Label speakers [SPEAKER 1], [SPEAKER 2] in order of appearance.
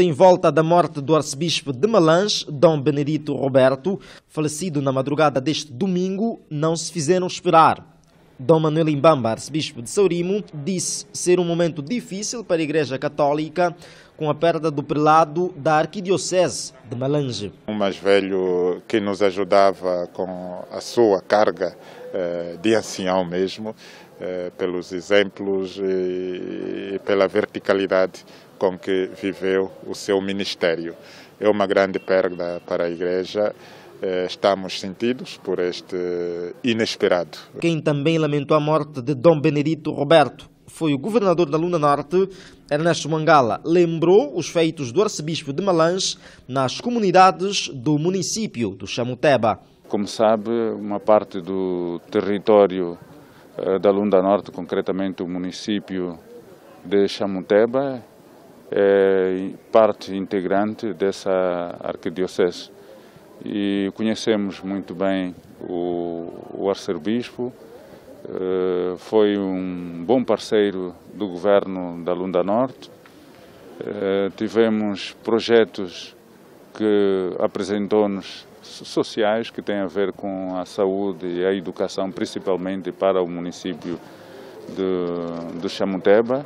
[SPEAKER 1] em volta da morte do arcebispo de Malange, Dom Benedito Roberto, falecido na madrugada deste domingo, não se fizeram esperar. Dom Manuel Imbamba, arcebispo de Saurimo, disse ser um momento difícil para a Igreja Católica com a perda do prelado da Arquidiocese de Malange.
[SPEAKER 2] Um mais velho que nos ajudava com a sua carga eh, de ancião mesmo, eh, pelos exemplos e pela verticalidade com que viveu o seu ministério. É uma grande perda para a Igreja. Eh, estamos sentidos por este inesperado. Quem
[SPEAKER 1] também lamentou a morte de Dom Benedito Roberto foi o governador da Luna Norte, Ernesto Mangala, lembrou os feitos do arcebispo de Malange nas comunidades do município do Chamuteba. Como sabe, uma parte do território eh, da Lunda Norte,
[SPEAKER 3] concretamente o município de Chamuteba, é parte integrante dessa arquidiocese. E conhecemos muito bem o, o arcebispo, é, foi um bom parceiro do governo da Lunda Norte. É, tivemos projetos que apresentou-nos sociais que têm a ver com a saúde e a educação, principalmente para o município de, de Chamuteba.